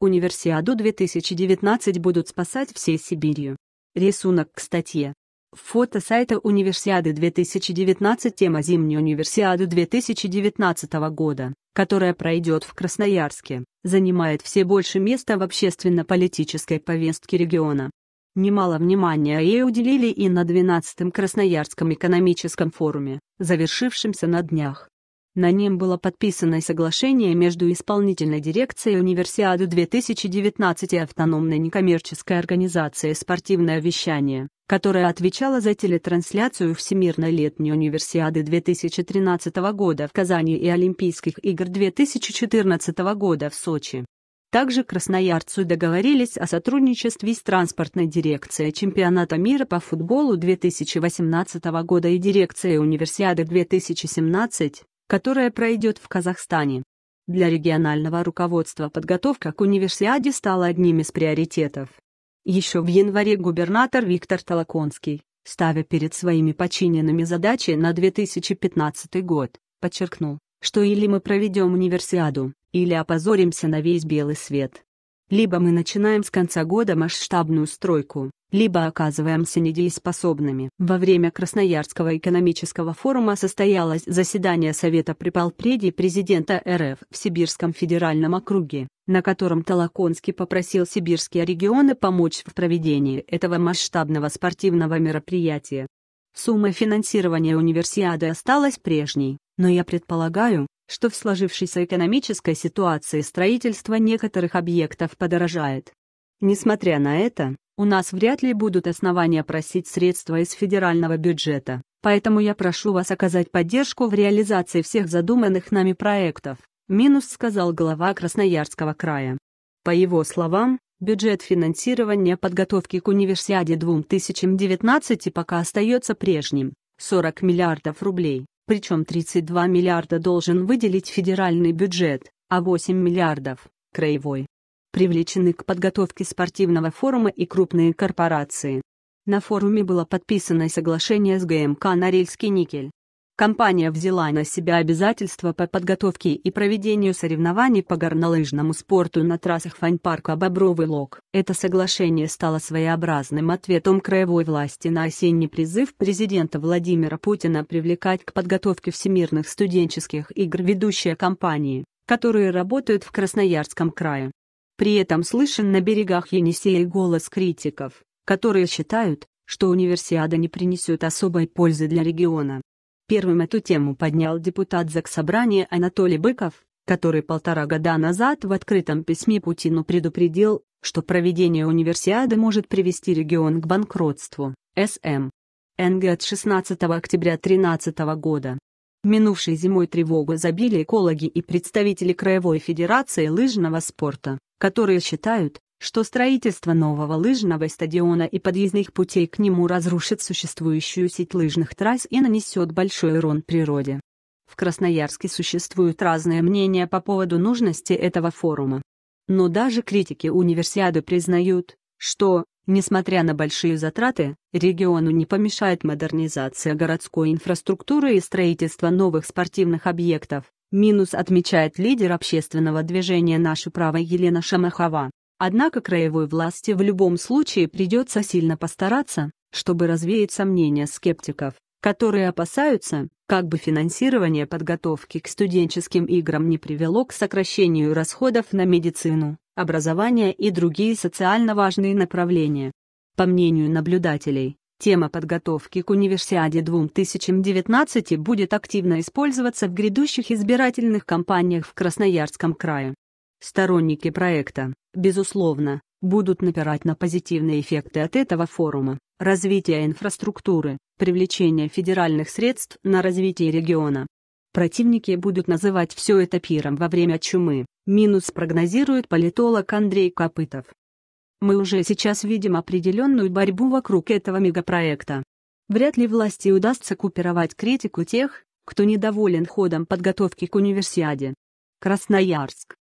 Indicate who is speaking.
Speaker 1: Универсиаду 2019 будут спасать всей Сибирию. Рисунок к статье. Фото сайта Универсиады 2019 Тема зимней универсиады 2019 года, которая пройдет в Красноярске, занимает все больше места в общественно-политической повестке региона. Немало внимания ей уделили и на 12-м Красноярском экономическом форуме, завершившемся на днях. На нем было подписано соглашение между исполнительной дирекцией Универсиады 2019 и автономной некоммерческой организацией «Спортивное вещание», которая отвечала за телетрансляцию Всемирной летней универсиады 2013 года в Казани и Олимпийских игр 2014 года в Сочи. Также красноярцы договорились о сотрудничестве с транспортной дирекцией чемпионата мира по футболу 2018 года и дирекцией универсиады 2017, которая пройдет в Казахстане. Для регионального руководства подготовка к универсиаде стала одним из приоритетов. Еще в январе губернатор Виктор Толоконский, ставя перед своими подчиненными задачи на 2015 год, подчеркнул, что или мы проведем универсиаду, или опозоримся на весь белый свет. Либо мы начинаем с конца года масштабную стройку, либо оказываемся недееспособными. Во время Красноярского экономического форума состоялось заседание Совета при припалпреди президента РФ в Сибирском федеральном округе, на котором Толоконский попросил сибирские регионы помочь в проведении этого масштабного спортивного мероприятия. Сумма финансирования универсиады осталась прежней, но я предполагаю, что в сложившейся экономической ситуации строительство некоторых объектов подорожает. Несмотря на это, у нас вряд ли будут основания просить средства из федерального бюджета, поэтому я прошу вас оказать поддержку в реализации всех задуманных нами проектов», минус сказал глава Красноярского края. По его словам, бюджет финансирования подготовки к универсиаде 2019 пока остается прежним – 40 миллиардов рублей, причем 32 миллиарда должен выделить федеральный бюджет, а 8 миллиардов – краевой привлечены к подготовке спортивного форума и крупные корпорации. На форуме было подписано соглашение с ГМК «Норильский никель». Компания взяла на себя обязательства по подготовке и проведению соревнований по горнолыжному спорту на трассах фанпарка «Бобровый лог». Это соглашение стало своеобразным ответом краевой власти на осенний призыв президента Владимира Путина привлекать к подготовке всемирных студенческих игр ведущие компании, которые работают в Красноярском крае. При этом слышен на берегах Енисея голос критиков, которые считают, что универсиада не принесет особой пользы для региона. Первым эту тему поднял депутат Заксобрания Анатолий Быков, который полтора года назад в открытом письме Путину предупредил, что проведение универсиады может привести регион к банкротству. СМ. НГ от 16 октября 2013 года. Минувшей зимой тревогу забили экологи и представители Краевой Федерации лыжного спорта которые считают, что строительство нового лыжного стадиона и подъездных путей к нему разрушит существующую сеть лыжных трасс и нанесет большой урон природе. В Красноярске существуют разные мнения по поводу нужности этого форума. Но даже критики универсиады признают, что, несмотря на большие затраты, региону не помешает модернизация городской инфраструктуры и строительство новых спортивных объектов, Минус отмечает лидер общественного движения «Наше право» Елена Шамахова. Однако краевой власти в любом случае придется сильно постараться, чтобы развеять сомнения скептиков, которые опасаются, как бы финансирование подготовки к студенческим играм не привело к сокращению расходов на медицину, образование и другие социально важные направления. По мнению наблюдателей, Тема подготовки к универсиаде 2019 будет активно использоваться в грядущих избирательных кампаниях в Красноярском крае. Сторонники проекта, безусловно, будут напирать на позитивные эффекты от этого форума, развитие инфраструктуры, привлечение федеральных средств на развитие региона. Противники будут называть все это пиром во время чумы, минус прогнозирует политолог Андрей Копытов. Мы уже сейчас видим определенную борьбу вокруг этого мегапроекта. Вряд ли власти удастся купировать критику тех, кто недоволен ходом подготовки к универсиаде. Красноярск.